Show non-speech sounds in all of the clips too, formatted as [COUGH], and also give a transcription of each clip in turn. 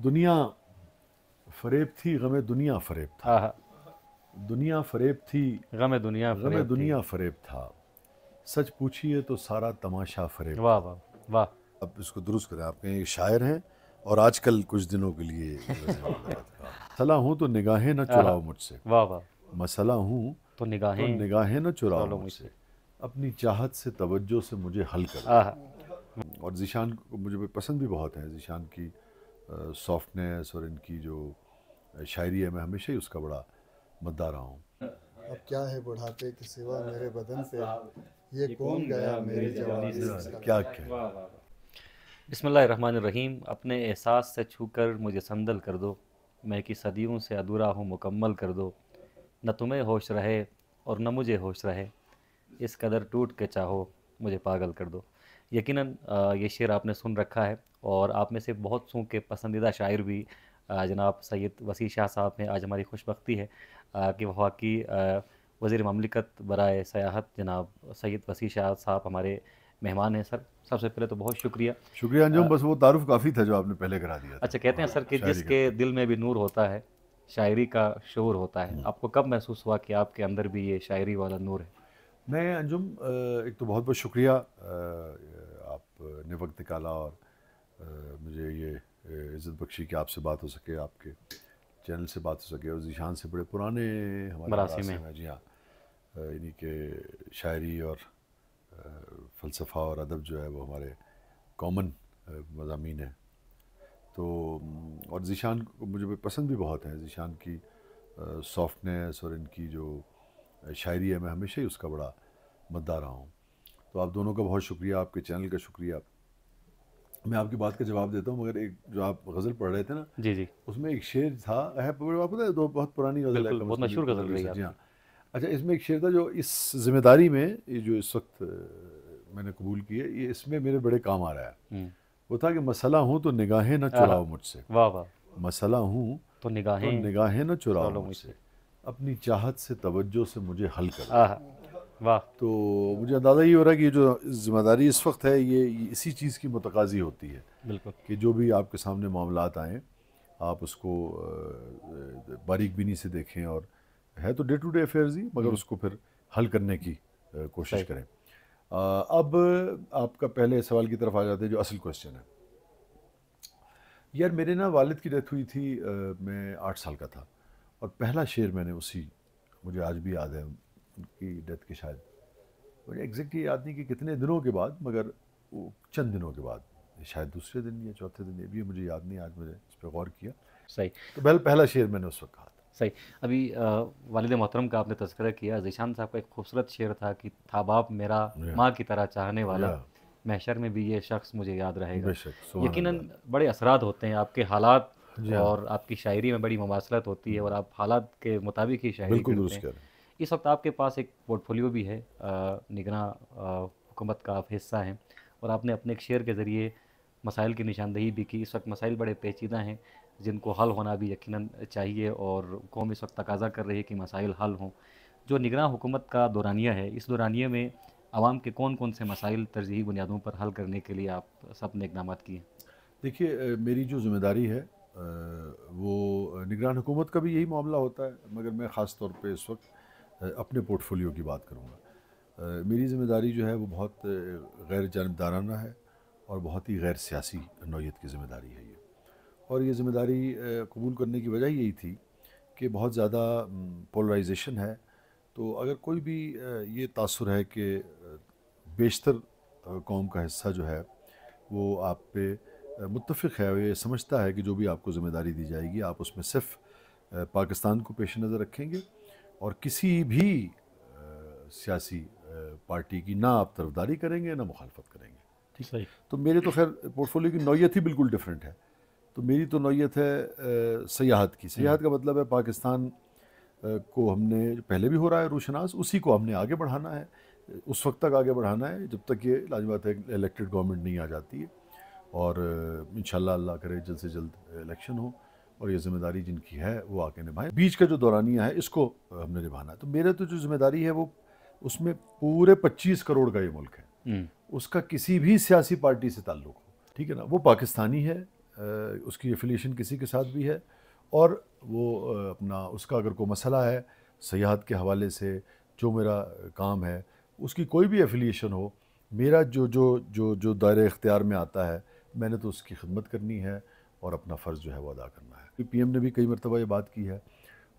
दुनिया फरेब थी गमे दुनिया फरेब था दुनिया फरेब थी गमे दुनिया गमे दुनिया फरेब था सच पूछिए तो सारा तमाशा फरेब वाह वाह वाह अब इसको दुरुस्त करें आप कहें शायर हैं और आजकल कुछ दिनों के लिए [LAUGHS] सलाह हूँ तो निगाहें न चुराओ मुझसे वाह वाह मसला हूँ तो निगाहें तो निगाहें न चुराओ मुझसे अपनी चाहत से तवज्जो से मुझे हल कर और जिशान मुझे पसंद भी बहुत है जिशान की सॉफ्टनेस और इनकी जो शायरी है मैं हमेशा ही उसका बड़ा मद्दा रहा हूँ अब क्या है बुढ़ापे के सिवा मेरे बदन पे ये कौन गया मेरी जवानी क्या क्या रन रहीम अपने एहसास से छू कर मुझे संदल कर दो मैं कि सदियों से अधूरा हूँ मुकम्मल कर दो न तुम्हें होश रहे और न मुझे होश रहे इस कदर टूट के चाहो मुझे पागल कर दो यकीनन ये शेर आपने सुन रखा है और आप में से बहुत सों के पसंदीदा शायर भी जनाब सैद वसी शाह साहब हैं आज हमारी खुशबी है कि वफाकी वज़ी ममलिकत बरए सयाहत जनाब सैद वसी शाह साहब हमारे मेहमान हैं सर सबसे पहले तो बहुत शुक्रिया शुक्रिया अंजुम बस वो तारुफ काफ़ी था जो आपने पहले करा दिया अच्छा कहते हैं हाँ, सर कि जिसके दिल में भी नूर होता है शायरी का शोर होता है हम्म। आपको कब महसूस हुआ कि आपके अंदर भी ये शायरी वाला नूर है मैं अंजुम एक तो बहुत बहुत शुक्रिया आपने वक्त निकाला और मुझे ये इज़्ज़त बख्शी कि आपसे बात हो सके आपके चैनल से बात हो सके और जीशान से बड़े पुराने हमारे में जी हाँ इन्हीं के शायरी और फ़लसफ़ा और अदब जो है वो हमारे कॉमन मजामी हैं तो और जीशान को मुझे पसंद भी बहुत है जीशान की सॉफ्टनेस और इनकी जो शायरी है मैं हमेशा ही उसका बड़ा मद्दा रहा हूँ तो आप दोनों का बहुत शुक्रिया आपके चैनल का शुक्रिया मैं आपकी बात का जवाब देता हूँ मगर एक जो आप गज़ल पढ़ रहे थे ना जी जी उसमें एक शेर था आपको पता है दो बहुत पुरानी गज़ल है बहुत मशहूर गज़ल रही है जी हाँ अच्छा इसमें एक शेर था जो इस जिम्मेदारी में ये जो इस वक्त मैंने कबूल की है ये इसमें मेरे बड़े काम आ रहा है वो था कि मसला हूँ तो निगाहें ना चुराओ मुझसे वाह वाह मसला हूँ तो, तो निगाहें निगाहें ना चुराओ मुझसे अपनी चाहत से तवज्जो से मुझे हल कर वाह तो मुझे अंदाज़ा ये हो रहा है कि ये जो जिम्मेदारी इस वक्त है ये इसी चीज़ की मतकाजी होती है बिल्कुल कि जो भी आपके सामने मामला आएँ आप उसको बारीक बीनी से देखें और है तो डे टू डे अफेयर्स ही मगर हम्म। उसको फिर हल करने की कोशिश करें अब आपका पहले सवाल की तरफ आ जाते हैं जो असल क्वेश्चन है यार मेरे ना वालिद की डेथ हुई थी मैं आठ साल का था और पहला शेर मैंने उसी मुझे आज भी याद है उनकी डेथ के शायद मुझे एग्जैक्टली याद नहीं कि कितने दिनों के बाद मगर वो चंद दिनों के बाद शायद दूसरे दिन या चौथे दिन ये भी मुझे याद नहीं आज मैंने इस पर गौर किया सही तो बहल पहला शेर मैंने उस वक्त कहा था सही अभी वालद मोहतरम का आपने तस्करा किया जीशान साहब का एक खूबसूरत शेर था कि था बाप मेरा माँ की तरह चाहने वाला महशर में भी ये शख्स मुझे याद रहेगा यकीन बड़े असरात होते हैं आपके हालात और आपकी शायरी में बड़ी ममासलत होती है और आप हालात के मुताबिक ही शायरी बिल्कुल इस वक्त आपके पास एक पोर्टफोलियो भी है निगरान हुकूमत का आप हिस्सा हैं और आपने अपने एक शेयर के ज़रिए मसाइल की निशानदेही भी की इस वक्त मसाइल बड़े पेचीदा हैं जिनको हल होना भी यकीन चाहिए और कौम इस वक्त तकाजा कर रही है कि मसाइल हल हों जो निगरान हुकूमत का दौरानिया है इस दौरानिए में आवाम के कौन कौन से मसाइल तरजीही बुनियादों पर हल करने के लिए आप सब ने इकदाम किए देखिए मेरी जो जिम्मेदारी है वो निगरान हुकूमत का भी यही मामला होता है मगर मैं ख़ास तौर पर इस वक्त अपने पोर्टफोलियो की बात करूँगा मेरी ज़िम्मेदारी जो है वो बहुत गैर जानबदाराना है और बहुत ही गैर सियासी नोयत की ज़िम्मेदारी है ये और ये ज़िम्मेदारी कबूल करने की वजह यही थी कि बहुत ज़्यादा पोलराइजेशन है तो अगर कोई भी ये तासर है कि बेशतर कौम का हिस्सा जो है वो आप पे मुतफ़ है ये समझता है कि जो भी आपको ज़िम्मेदारी दी जाएगी आप उसमें सिर्फ पाकिस्तान को पेश नज़र रखेंगे और किसी भी सियासी पार्टी की ना आप तरफदारी करेंगे ना मुखालफत करेंगे ठीक है तो मेरे तो खैर पोर्टफोलियो की नौीयत ही बिल्कुल डिफरेंट है तो मेरी तो नौीयत है सयाहत की सयाहत हम्म। का मतलब है पाकिस्तान को हमने पहले भी हो रहा है रोशनास उसी को हमने आगे बढ़ाना है उस वक्त तक आगे बढ़ाना है जब तक ये लाजवात है इलेक्टेड गवर्नमेंट नहीं आ जाती है और इन अल्लाह करे जल्द से जल्द इलेक्शन हो और ये जिम्मेदारी जिनकी है वो आके निभाएं बीच का जो दौरानिया है इसको हमने निभाना है तो मेरे तो जो जिम्मेदारी है वो उसमें पूरे 25 करोड़ का ये मुल्क है हम्म। उसका किसी भी सियासी पार्टी से ताल्लुक हो ठीक है ना वो पाकिस्तानी है उसकी एफिलिएशन किसी के साथ भी है और वो अपना उसका अगर कोई मसला है सयाहत के हवाले से जो मेरा काम है उसकी कोई भी एफिलिएशन हो मेरा जो जो जो जो दायरे इख्तियार में आता है मैंने तो उसकी खिदमत करनी है और अपना फ़र्ज़ जो है वो अदा करना कि पीएम ने भी कई मरतबा ये बात की है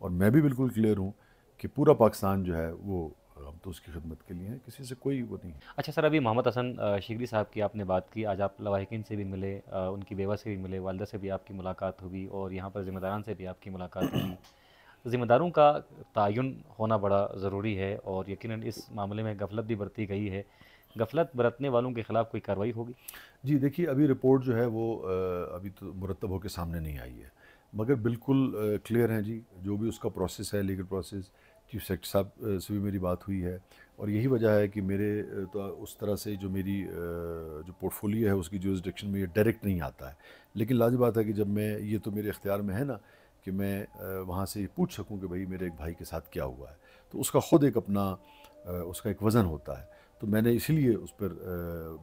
और मैं भी बिल्कुल क्लियर हूँ कि पूरा पाकिस्तान जो है वो हम तो उसकी खिदमत के लिए हैं किसी से कोई वो नहीं अच्छा सर अभी मोहम्मद हसन शिगरी साहब की आपने बात की आज आप लवाकिन से भी मिले उनकी बेवा से भी मिले वालदा से भी आपकी मुलाकात हुई और यहाँ पर ज़िम्मेदारान से भी आपकी मुलाकात हुई [CLEARS THROAT] ज़िम्मेदारों का तयन होना बड़ा ज़रूरी है और यकीन इस मामले में गफलत भी बरती गई है गफलत बरतने वालों के ख़िलाफ़ कोई कार्रवाई होगी जी देखिए अभी रिपोर्ट जो है वो अभी तो मुरतब होकर सामने नहीं आई है मगर बिल्कुल क्लियर हैं जी जो भी उसका प्रोसेस है लीगल प्रोसेस चीफ सेक्रेटरी साहब से भी मेरी बात हुई है और यही वजह है कि मेरे तो उस तरह से जो मेरी जो पोर्टफोलियो है उसकी जो डिक्शन में ये डायरेक्ट नहीं आता है लेकिन लाजी बात है कि जब मैं ये तो मेरे इख्तियार में है ना कि मैं वहाँ से पूछ सकूँ कि भाई मेरे एक भाई के साथ क्या हुआ है तो उसका ख़ुद एक अपना उसका एक वज़न होता है तो मैंने इसीलिए उस पर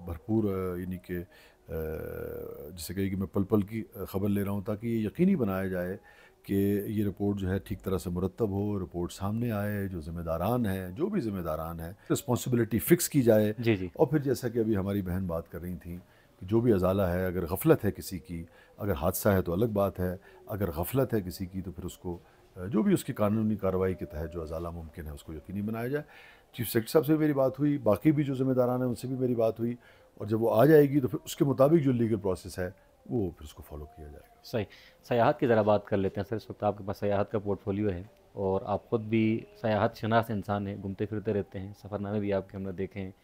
भरपूर यानी कि जिसे कहिए कि मैं पल पल की ख़बर ले रहा हूँ ताकि ये यकीनी बनाया जाए कि ये रिपोर्ट जो है ठीक तरह से मुरतब हो रिपोर्ट सामने आए जो ज़िम्मेदारान हैं जो भी ज़िम्मेदारान हैं रिस्पॉन्सिबिलिटी फ़िक्स की जाए जी जी और फिर जैसा कि अभी हमारी बहन बात कर रही थी कि जो भी अजाला है अगर गफलत है किसी की अगर हादसा है तो अलग बात है अगर गफलत है किसी की तो फिर उसको जो भी उसकी कानूनी कार्रवाई के तहत जो अजाला मुमकिन है उसको यकीनी बनाया जाए चीफ सेक्रेटरी साहब से मेरी बात हुई बाकी भी जो ज़िम्मेदारान हैं उनसे भी मेरी बात हुई और जब वो आ जाएगी तो फिर उसके मुताबिक जो लीगल प्रोसेस है वो फिर उसको फॉलो किया जाएगा सही सयाहत की ज़रा बात कर लेते हैं सर इस वक्त आपके पास सयाहत का पोर्टफोलियो है और आप ख़ुद भी सयाहत शनास इंसान हैं घूमते फिरते रहते हैं सफ़रनामे भी आपके हमने देखे हैं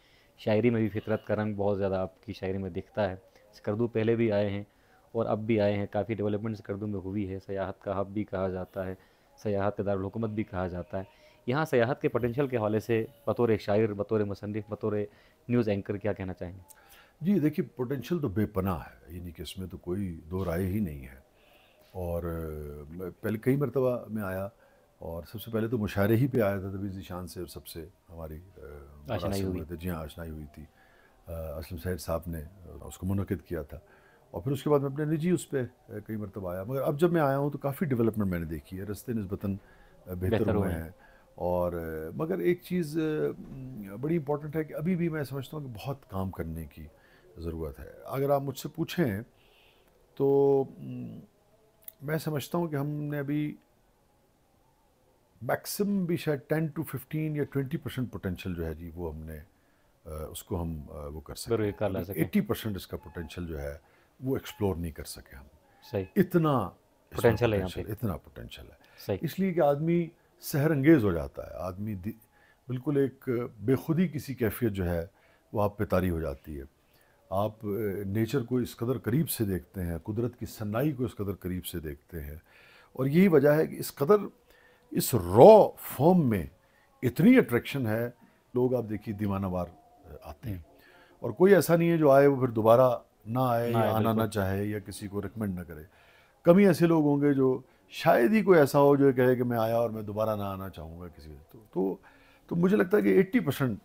शायरी में भी फितरत का रंग बहुत ज़्यादा आपकी शायरी में दिखता है स्कर्दू पहले भी आए हैं और अब भी आए हैं काफ़ी डेवलपमेंट स्कर्दू में हुई है सयाहत का हब भी कहा जाता है सयाहत के दारकूमत भी कहा जाता है यहाँ सयाहत के पोटेंशियल के हवाले से बतौर शायर बतौर मुसनफ़ बतौर न्यूज़ एंकर क्या कहना चाहेंगे जी देखिए पोटेंशियल तो बेपनाह है यानी कि इसमें तो कोई दो राय ही नहीं है और पहले कई मरतबा में आया और सबसे पहले तो मुशारे ही पे आया था तभी निशान से और सबसे हमारी हुई थी जी हाँ आशनाई हुई थी असलम सैद साहब ने उसको मनद किया था और फिर उसके बाद मैं अपने निजी उस पर कई मरतबा आया मगर अब जब मैं आया हूँ तो काफ़ी डेवलपमेंट मैंने देखी है रस्ते नस्बता बेहतर हुए हैं और मगर एक चीज़ बड़ी इंपॉर्टेंट है कि अभी भी मैं समझता हूँ कि बहुत काम करने की ज़रूरत है अगर आप मुझसे पूछें तो मैं समझता हूँ कि हमने अभी मैक्सिम भी शायद टेन टू फिफ्टीन या ट्वेंटी परसेंट पोटेंशियल जो है जी वो हमने उसको हम वो कर सकते एट्टी परसेंट इसका पोटेंशियल जो है वो एक्सप्लोर नहीं कर सके हम सही इतना पोटेंशियल है इतना पोटेंशियल है सही इसलिए कि आदमी सहर अंगेज हो जाता है आदमी बिल्कुल एक बेखुदी किसी कैफियत जो है वो आप पे तारी हो जाती है आप नेचर को इस कदर करीब से देखते हैं कुदरत की सन्नाई को इस कदर करीब से देखते हैं और यही वजह है कि इस कदर इस रॉ फॉर्म में इतनी अट्रैक्शन है लोग आप देखिए दीवानावार आते हैं हम्म। और कोई ऐसा नहीं है जो आए वो फिर दोबारा ना आए ना या आना ना चाहे या किसी को रिकमेंड ना करे कमी ऐसे लोग होंगे जो शायद ही कोई ऐसा हो जो कहे कि मैं आया और मैं दोबारा ना आना चाहूँगा किसी तो, तो तो मुझे लगता है कि 80 परसेंट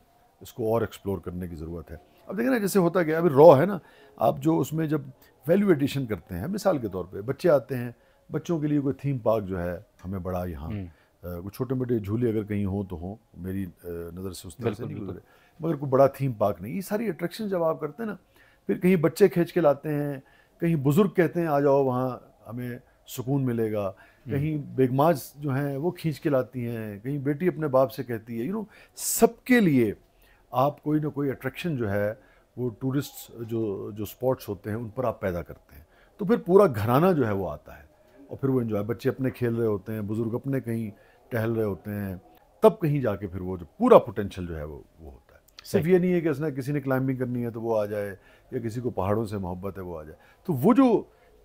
इसको और एक्सप्लोर करने की ज़रूरत है अब देखें ना जैसे होता गया अभी रॉ है ना आप जो उसमें जब वैल्यू एडिशन करते हैं मिसाल के तौर पे बच्चे आते हैं बच्चों के लिए कोई थीम पार्क जो है हमें बड़ा यहाँ हम्म। कुछ छोटे मोटे झूले अगर कहीं हों तो हों मेरी नज़र से उस तरह से नहीं गुजरे मगर कोई बड़ा थीम पार्क नहीं ये सारी अट्रैक्शन जब आप करते हैं ना फिर कहीं बच्चे खींच के लाते हैं कहीं बुज़ुर्ग कहते हैं आ जाओ वहाँ हमें सुकून मिलेगा हम्म। कहीं बेगमाज जो हैं वो खींच के लाती हैं कहीं बेटी अपने बाप से कहती है यू नो सबके लिए आप कोई ना कोई अट्रैक्शन जो है वो टूरिस्ट जो जो स्पॉट्स होते हैं उन पर आप पैदा करते हैं तो फिर पूरा घराना जो है वो आता है और फिर वो इन्जॉय बच्चे अपने खेल रहे होते हैं बुज़ुर्ग अपने कहीं टहल रहे होते हैं तब कहीं जाके फिर वो जो पूरा पोटेंशियल जो है वो वो होता है सिर्फ ये नहीं है कि इसने किसी ने क्लाइंबिंग करनी है तो वो आ जाए या किसी को पहाड़ों से मोहब्बत है वो आ जाए तो वो जो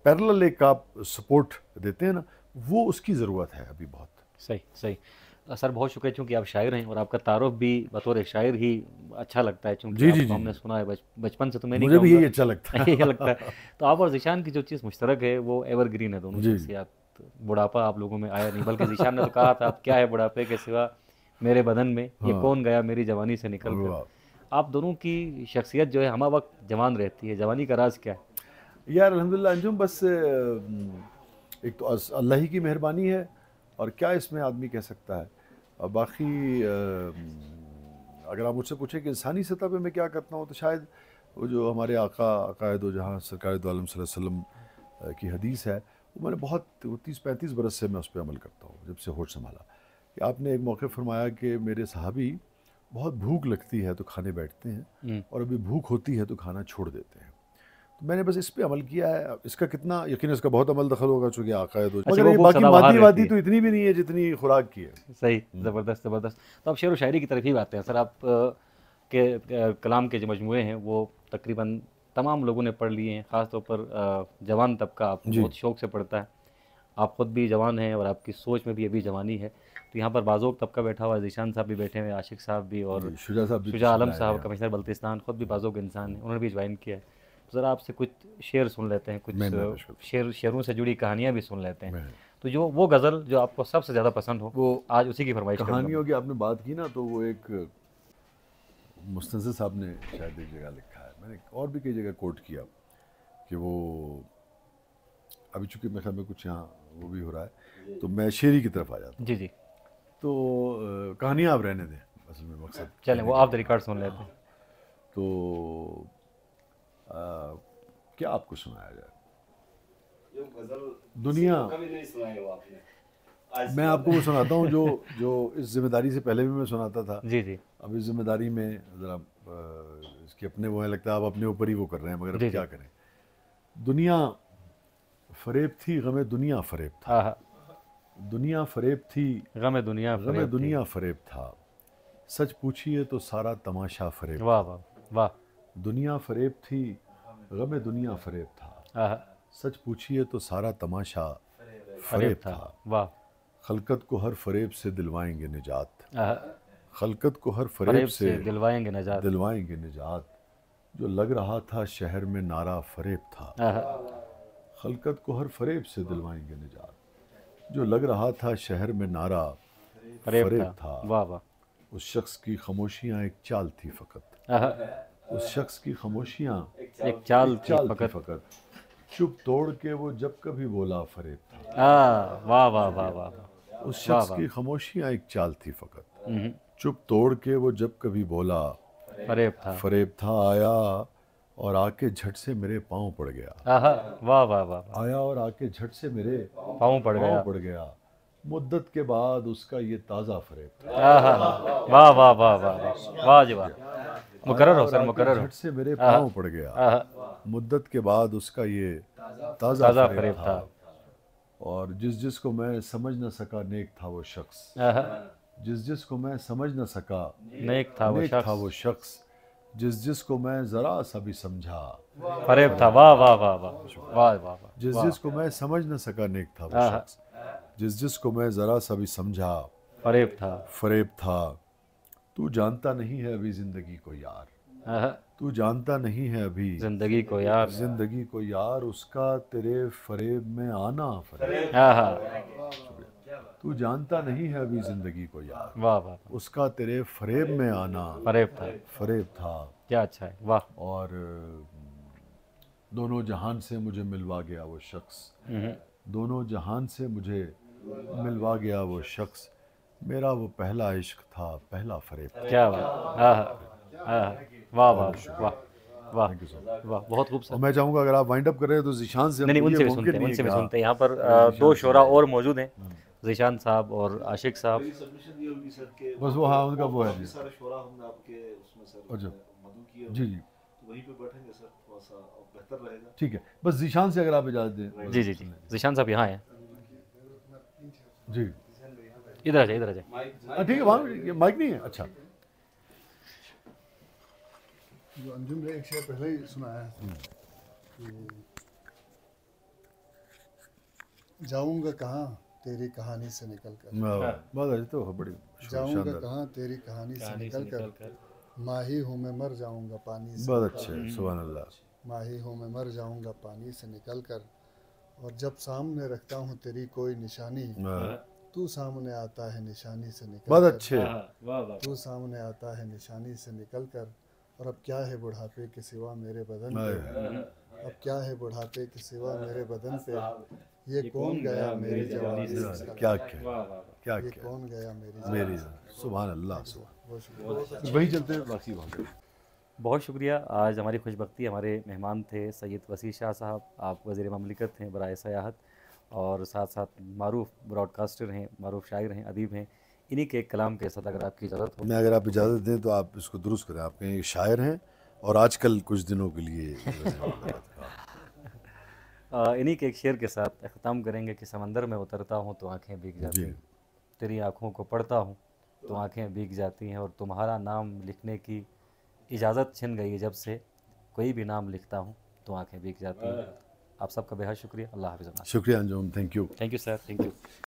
पैरल एक आप सपोर्ट देते हैं ना वो उसकी ज़रूरत है अभी बहुत सही सही सर बहुत शुक्रिया चूँकि आप शायर हैं और आपका तारुफ भी बतौर शायर ही अच्छा लगता है चूँकि जी, जी, हमने सुना है बचपन से तो मैंने मुझे भी यही अच्छा लगता है [LAUGHS] यही लगता है तो आप और जिशान की जो चीज़ मुश्तरक है वो एवर ग्रीन है दोनों चीज़ आप बुढ़ापा आप लोगों में आया नहीं बल्कि जिशान ने तो कहा था आप क्या है बुढ़ापे के सिवा मेरे बदन में ये हाँ। कौन गया मेरी जवानी से निकल गया आप दोनों की शख्सियत जो है हमा वक्त जवान रहती है जवानी का राज क्या है यार अलहमदिल्ला अंजुम बस एक तो अल्लाह ही की मेहरबानी है और क्या इसमें आदमी कह सकता है और बाकी अगर आप मुझसे पूछें कि इंसानी सतह पे मैं क्या करता हूँ तो शायद वो जो हमारे आका अकायद व जहाँ सरकार वसम की हदीस है वो मैंने बहुत तीस पैंतीस बरस से मैं उस पर अमल करता हूँ जब से होश संभाला कि आपने एक मौके फरमाया कि मेरे साहबी बहुत भूख लगती है तो खाने बैठते हैं हम्म। और अभी भूख होती है तो खाना छोड़ देते हैं तो मैंने बस इस पर अमल किया है इसका कितना यकीन इसका बहुत अमल दखल होगा चूंकि आकायद हो अच्छा बाकी मादी वादी तो इतनी भी नहीं है जितनी खुराक की है सही ज़बरदस्त ज़बरदस्त तो आप शेर व शायरी की तरफ ही आते हैं सर आप के कलाम के जो मजमू हैं वो तकरीबन तमाम लोगों ने पढ़ लिए हैं ख़ासतौर पर जवान तबका आप बहुत शौक़ से पढ़ता है आप ख़ुद भी जवान हैं और आपकी सोच में भी अभी जवानी है तो यहाँ पर बाजोक तबका बैठा हुआ जीशान साहब भी बैठे हुए आशिक साहब भी और शुजा साहब शुजा आलम साहब कमिश्नर बल्तिस्तान ख़ुद भी बाजोक इंसान है उन्होंने भी ज्वाइन किया है જરા આપસે કુછ શેર સુન લેતે હૈ કુછ શેર શેરુ સે જુડી કહાનીયા ભી સુન લેતે હૈ તો જો વો ગઝલ જો આપકો સબસે જ્યાદા પસંદ હો વો આજ ઉસી કે ફરમાઈશ કરુંગા કહાની હોગી આપને બાત કી ના તો વો એક મુસ્તફી સાબને શાયદ ઇજેગા લિખા હે મેને ઓર ભી કીજેગા કોટ કિયા કે વો અભી ચુકી મેખલ મે કુછ યહા વો ભી હો રહા હે તો મે શૈરી કી તરફ આ જાતા જી જી તો કહાનીયા આપ રહેને દે બસ મે મકસદ ચાલે વો આપ દે રેકોર્ડ સુન લેતે તો आ, क्या आपको सुनाया जाए दुनिया आज मैं आपको वो सुनाता हूँ जो जो इस जिम्मेदारी से पहले भी मैं सुनाता था जी जी अब इस जिम्मेदारी में ज़रा इसके अपने वो है लगता है आप अपने ऊपर ही वो कर रहे हैं मगर अब क्या करें दुनिया फरेब थी गम दुनिया फरेब था हाँ, हाँ। दुनिया फरेब थी गम दुनिया गम दुनिया फरेब था सच पूछिए तो सारा तमाशा फरेब वाह वाह वाह दुनिया फरेब थी गम दुनिया फरेब था सच पूछिए तो सारा तमाशा फरेब, था, वाह खलकत को हर फरेब से दिलवाएंगे निजात खलकत को हर फरेब, से दिलवाएंगे निजात दिलवाएंगे निजात जो लग रहा था शहर में नारा फरेब था खलकत को हर फरेब से दिलवाएंगे निजात जो लग रहा था शहर में नारा फरेब, था, था। वाह वाह उस शख्स की खामोशियाँ एक चाल थी फ़कत उस शख्स की खामोशियाँ एक चाल एक चाल फकत फकत चुप तोड़ के वो जब कभी बोला फरेब था वाह वाह वाह वाह उस शख्स की खामोशियाँ एक चाल थी फकत चुप तोड़ के वो जब कभी बोला फरेब था फरेब था आया और आके झट से मेरे पाँव पड़ गया वाह वाह वाह आया और आके झट से मेरे पाँव पड़ गया पड़ गया मुद्दत के बाद उसका ये ताज़ा फरेब था वाह वाह वाह वाह वाह वाह मुकर हो सर मुकर हो से मेरे हाँ। पांव पड़ गया हाँ, हाँ। मुद्दत के बाद उसका ये ताज़ा ताज़ा फरेब था और जिस जिस को मैं समझ न सका नेक था वो शख्स जिस जिस को मैं समझ न सका नेक था वो शख्स था वो शख्स जिस जिस को मैं ज़रा सा भी समझा फरेब था वाह वाह वाह वाह वाह वाह जिस जिस को मैं समझ न सका नेक था वो शख्स जिस जिस को मैं ज़रा सा भी समझा फरेब था फरेब था तू जानता नहीं है अभी जिंदगी को यार हाँ, हाँ। तू जानता नहीं है अभी जिंदगी को यार जिंदगी को यार उसका तेरे फरेब में आना फरेब हाँ, तू जानता नहीं है अभी जिंदगी को यार वाह वाह उसका तेरे फरेब में आना फरेब था फरेब था क्या अच्छा है वाह और दोनों जहान से मुझे मिलवा गया वो शख्स हम्म। दोनों जहान से मुझे मिलवा गया वो शख्स मेरा वो पहला इश्क था पहला फरेब क्या वाह वाह वाह वाह वाह बहुत खूब मैं अगर आप वाइंड अप तो से नहीं उनसे भी सुनते हैं उनसे भी सुनते हैं यहाँ पर दो शोरा और मौजूद हैं हम्म। साहब और आशिक साहब बस वो हाँ उनका वो है जी जी तो ठीक है बस से अगर आप इजाज़त दें जी जी जी साहब यहाँ हैं जी इधर आ जाए इधर आ जाए हाँ, ठीक है वहाँ माइक नहीं है अच्छा जो अंजुम ने एक शेर पहले ही सुनाया है हम्म। जाऊंगा कहाँ तेरी कहानी से निकल कर बहुत अच्छी तो बड़ी जाऊंगा कहाँ तेरी कहानी से निकल कर माही हूँ मैं मर जाऊंगा पानी से बहुत अच्छे सुबह अल्लाह माही हूँ मैं मर जाऊंगा पानी से निकल कर और जब सामने रखता हूँ तेरी कोई निशानी हाँ। तू सामने आता है निशानी से निकल बहुत अच्छे हाँ, तू सामने आता है निशानी से निकल कर और अब क्या है बुढ़ापे के सिवा मेरे बदन पे अब क्या है बुढ़ापे के सिवा मेरे बदन पे ये कौन गया मेरी जवानी क्या क्या क्या ये कौन गया मेरी मेरी सुबह अल्लाह वही चलते बाकी बहुत शुक्रिया आज हमारी खुशबकती हमारे मेहमान थे सैयद वसी शाह साहब आप वजीर ममलिकत हैं बरए सयाहत और साथ साथ मरूफ ब्रॉडकास्टर हैं मरूफ शायर हैं अदीब हैं इन्हीं के कलाम के साथ अगर आपकी इजाज़त हो मैं अगर आप इजाज़त दें तो आप इसको दुरुस्त करें आप कहें शायर हैं और आजकल कुछ दिनों के लिए [LAUGHS] इन्हीं के एक शेर के साथ अख्ताम करेंगे कि समंदर में उतरता हूँ तो आंखें भीग जाती हैं तेरी आँखों को पढ़ता हूँ तो आंखें भीग जाती हैं और तुम्हारा नाम लिखने की इजाज़त छिन गई है जब से कोई भी नाम लिखता हूँ तो आंखें भीग जाती हैं आप सबका बेहद शुक्रिया अल्लाह हाफिज़ शुक्रिया Anjum thank you thank you sir thank you